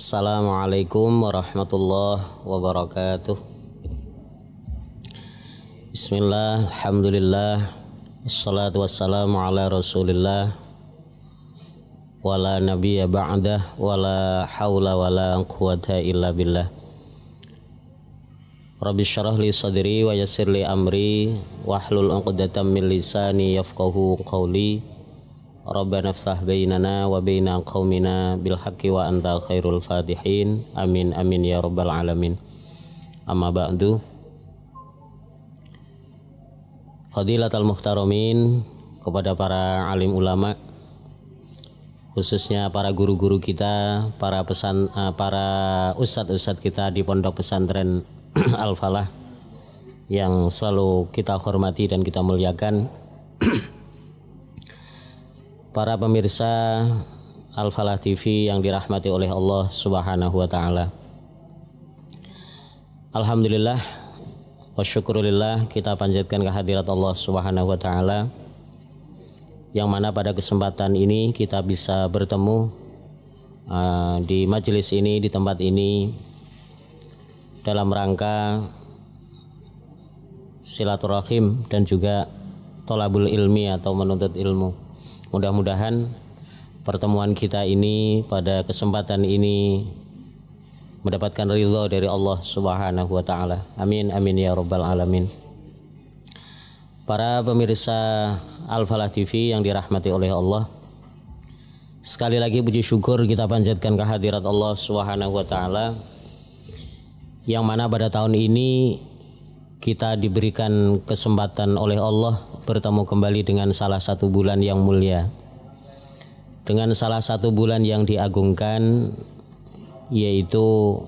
Assalamualaikum warahmatullahi wabarakatuh Bismillah, Alhamdulillah Assalatu wassalamu ala rasulillah Wala nabiya ba'dah Wala hawla wala quwata illa billah Rabbi syarah li sadri wa yasir li amri Wahlul uqdatan min lisani yafqahu qawli Rabbana fsah bainana wa baina qaumina bil haqqi wa anta khairul fatihin. Amin amin ya rabbal alamin. Amma ba'du. Fadilatul muhtaramin kepada para alim ulama khususnya para guru-guru kita, para pesan eh, para ustad ustad kita di pondok pesantren Al Falah yang selalu kita hormati dan kita muliakan. para pemirsa Al-Falah TV yang dirahmati oleh Allah Subhanahu wa taala. Alhamdulillah wa syukurillah kita panjatkan kehadirat Allah Subhanahu wa taala yang mana pada kesempatan ini kita bisa bertemu uh, di majelis ini di tempat ini dalam rangka silaturahim dan juga tolabul ilmi atau menuntut ilmu. Mudah-mudahan pertemuan kita ini pada kesempatan ini mendapatkan ridho dari Allah Subhanahu wa taala. Amin amin ya rabbal alamin. Para pemirsa Al-Falah TV yang dirahmati oleh Allah. Sekali lagi puji syukur kita panjatkan kehadirat Allah Subhanahu wa taala yang mana pada tahun ini kita diberikan kesempatan oleh Allah bertemu kembali dengan salah satu bulan yang mulia dengan salah satu bulan yang diagungkan yaitu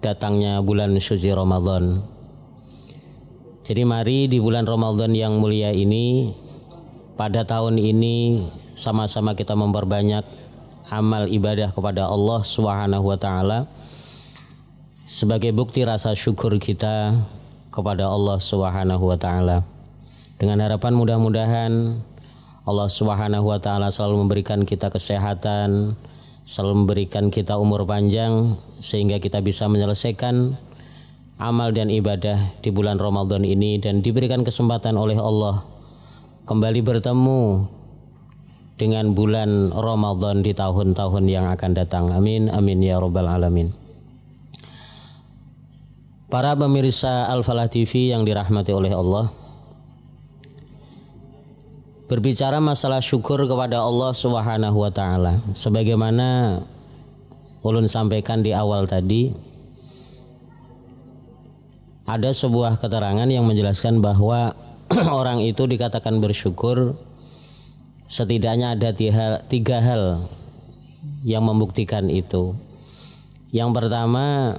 datangnya bulan suci Ramadan jadi mari di bulan Ramadan yang mulia ini pada tahun ini sama-sama kita memperbanyak amal ibadah kepada Allah Subhanahu wa taala sebagai bukti rasa syukur kita kepada Allah Subhanahu wa taala. Dengan harapan mudah-mudahan Allah Subhanahu wa taala selalu memberikan kita kesehatan, selalu memberikan kita umur panjang sehingga kita bisa menyelesaikan amal dan ibadah di bulan Ramadan ini dan diberikan kesempatan oleh Allah kembali bertemu dengan bulan Ramadan di tahun-tahun yang akan datang. Amin amin ya rabbal alamin. Para pemirsa Al-Falah TV yang dirahmati oleh Allah, berbicara masalah syukur kepada Allah Subhanahu wa taala. Sebagaimana ulun sampaikan di awal tadi ada sebuah keterangan yang menjelaskan bahwa orang itu dikatakan bersyukur setidaknya ada tiga, hal yang membuktikan itu. Yang pertama,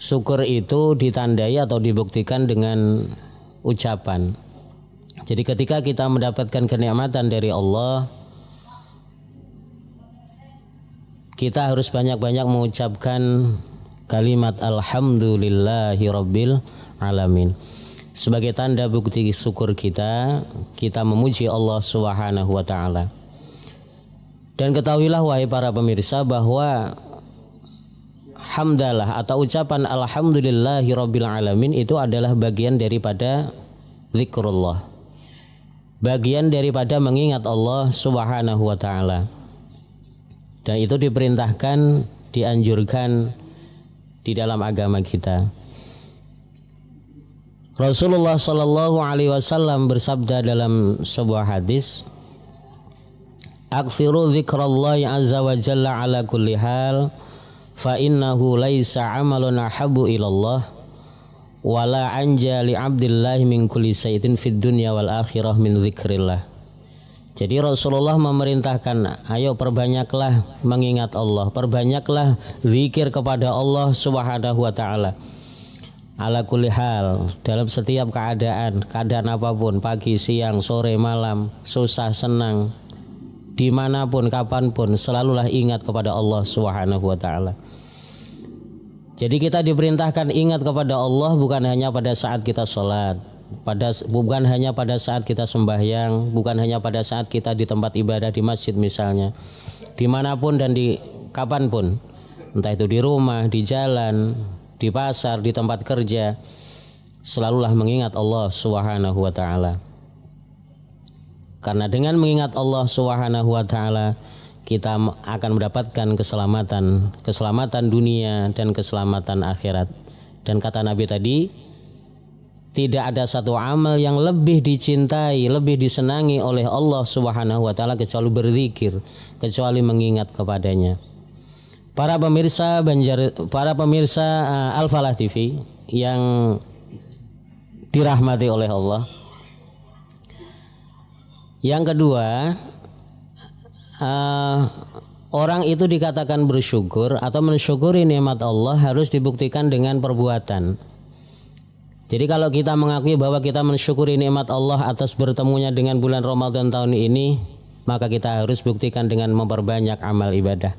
syukur itu ditandai atau dibuktikan dengan ucapan. Jadi ketika kita mendapatkan kenikmatan dari Allah kita harus banyak-banyak mengucapkan kalimat alhamdulillahirabbil alamin. Sebagai tanda bukti syukur kita, kita memuji Allah Subhanahu wa taala. Dan ketahuilah wahai para pemirsa bahwa hamdalah atau ucapan alhamdulillahirabbil alamin itu adalah bagian daripada zikrullah bagian daripada mengingat Allah Subhanahu wa taala. Dan itu diperintahkan, dianjurkan di dalam agama kita. Rasulullah Shallallahu Alaihi Wasallam bersabda dalam sebuah hadis, "Aktsiru dzikrallahi azza wa jalla ala kulli hal, fa innahu laisa amalun ahabu ilallah." wala anja li abdillahi min kulli sayyidin fid dunya wal akhirah min dzikrillah Jadi Rasulullah memerintahkan, ayo perbanyaklah mengingat Allah, perbanyaklah zikir kepada Allah Subhanahu wa taala. Ala kulli hal, dalam setiap keadaan, keadaan apapun, pagi, siang, sore, malam, susah, senang, dimanapun, kapanpun, selalulah ingat kepada Allah Subhanahu wa taala. Jadi kita diperintahkan ingat kepada Allah bukan hanya pada saat kita sholat, pada bukan hanya pada saat kita sembahyang, bukan hanya pada saat kita di tempat ibadah di masjid misalnya, dimanapun dan di kapanpun, entah itu di rumah, di jalan, di pasar, di tempat kerja, selalulah mengingat Allah Subhanahu Wa Taala. Karena dengan mengingat Allah Subhanahu Wa Taala kita akan mendapatkan keselamatan, keselamatan dunia dan keselamatan akhirat. Dan kata Nabi tadi, tidak ada satu amal yang lebih dicintai, lebih disenangi oleh Allah Subhanahu wa taala kecuali berzikir, kecuali mengingat kepadanya. Para pemirsa Banjar para pemirsa eh, Al Falah TV yang dirahmati oleh Allah. Yang kedua, uh, orang itu dikatakan bersyukur atau mensyukuri nikmat Allah harus dibuktikan dengan perbuatan. Jadi kalau kita mengakui bahwa kita mensyukuri nikmat Allah atas bertemunya dengan bulan Ramadan tahun ini, maka kita harus buktikan dengan memperbanyak amal ibadah.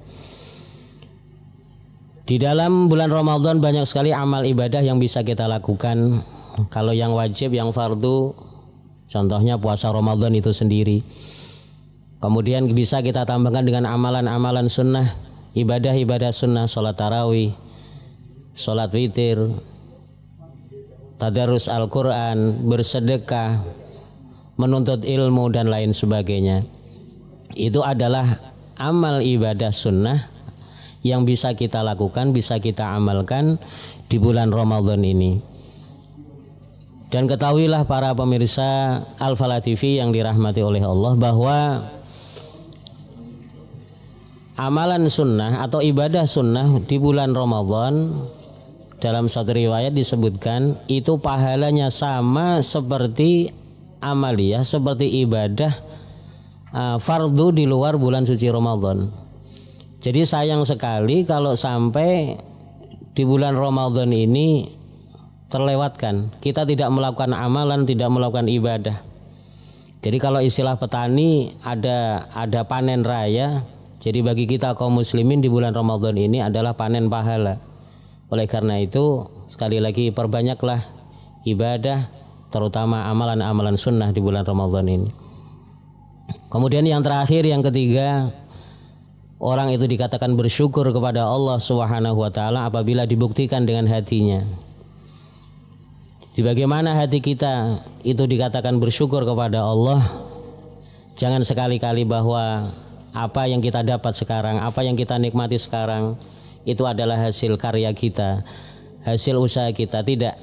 Di dalam bulan Ramadan banyak sekali amal ibadah yang bisa kita lakukan. Kalau yang wajib, yang fardu, contohnya puasa Ramadan itu sendiri Kemudian bisa kita tambahkan dengan amalan-amalan sunnah, ibadah-ibadah sunnah, sholat tarawih, sholat witir, tadarus Al-Quran, bersedekah, menuntut ilmu dan lain sebagainya. Itu adalah amal ibadah sunnah yang bisa kita lakukan, bisa kita amalkan di bulan Ramadan ini. Dan ketahuilah para pemirsa al fala TV yang dirahmati oleh Allah bahwa amalan sunnah atau ibadah sunnah di bulan Ramadan dalam satu riwayat disebutkan itu pahalanya sama seperti amalia seperti ibadah uh, fardu di luar bulan suci Ramadan. Jadi sayang sekali kalau sampai di bulan Ramadan ini terlewatkan. Kita tidak melakukan amalan, tidak melakukan ibadah. Jadi kalau istilah petani ada ada panen raya, jadi bagi kita kaum muslimin di bulan Ramadan ini adalah panen pahala. Oleh karena itu, sekali lagi perbanyaklah ibadah terutama amalan-amalan sunnah di bulan Ramadan ini. Kemudian yang terakhir yang ketiga, orang itu dikatakan bersyukur kepada Allah Subhanahu wa taala apabila dibuktikan dengan hatinya. Di bagaimana hati kita itu dikatakan bersyukur kepada Allah? Jangan sekali-kali bahwa apa yang kita dapat sekarang, apa yang kita nikmati sekarang itu adalah hasil karya kita, hasil usaha kita. Tidak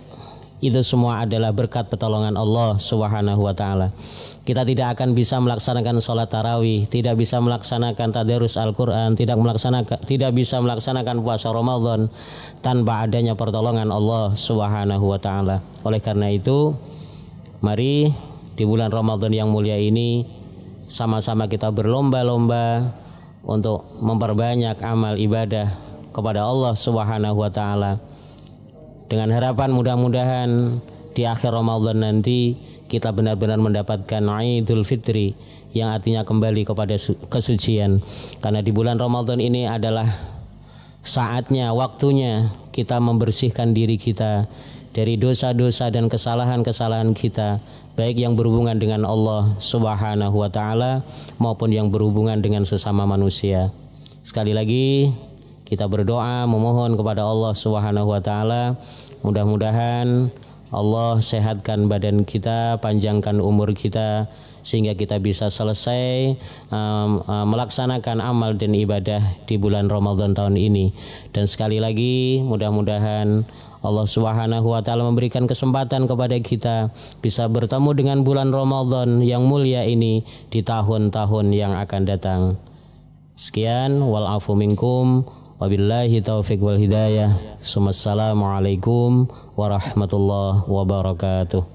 itu semua adalah berkat pertolongan Allah Subhanahu wa taala. Kita tidak akan bisa melaksanakan sholat tarawih, tidak bisa melaksanakan tadarus Al-Qur'an, tidak melaksanakan tidak bisa melaksanakan puasa Ramadan tanpa adanya pertolongan Allah Subhanahu wa taala. Oleh karena itu, mari di bulan Ramadan yang mulia ini sama-sama kita berlomba-lomba untuk memperbanyak amal ibadah kepada Allah Subhanahu wa taala. Dengan harapan mudah-mudahan di akhir Ramadan nanti kita benar-benar mendapatkan Idul Fitri yang artinya kembali kepada kesucian. Karena di bulan Ramadan ini adalah saatnya, waktunya kita membersihkan diri kita dari dosa-dosa dan kesalahan-kesalahan kita baik yang berhubungan dengan Allah Subhanahu wa taala maupun yang berhubungan dengan sesama manusia. Sekali lagi kita berdoa memohon kepada Allah Subhanahu wa taala mudah-mudahan Allah sehatkan badan kita, panjangkan umur kita sehingga kita bisa selesai um, um, melaksanakan amal dan ibadah di bulan Ramadan tahun ini. Dan sekali lagi mudah-mudahan Allah Subhanahu wa taala memberikan kesempatan kepada kita bisa bertemu dengan bulan Ramadan yang mulia ini di tahun-tahun yang akan datang. Sekian wal afu minkum wabillahi taufik wal hidayah. Assalamualaikum warahmatullahi wabarakatuh.